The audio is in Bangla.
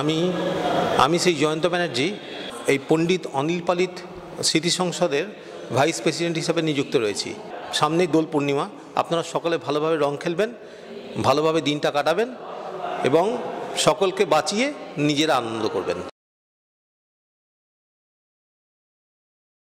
আমি আমি সেই জয়ন্ত ব্যানার্জি এই পণ্ডিত অনিল পালিত স্মৃতি সংসদের ভাইস প্রেসিডেন্ট হিসাবে নিযুক্ত রয়েছি সামনেই দোল পূর্ণিমা আপনারা সকলে ভালোভাবে রং খেলবেন ভালোভাবে দিনটা কাটাবেন এবং সকলকে বাঁচিয়ে নিজেরা আনন্দ করবেন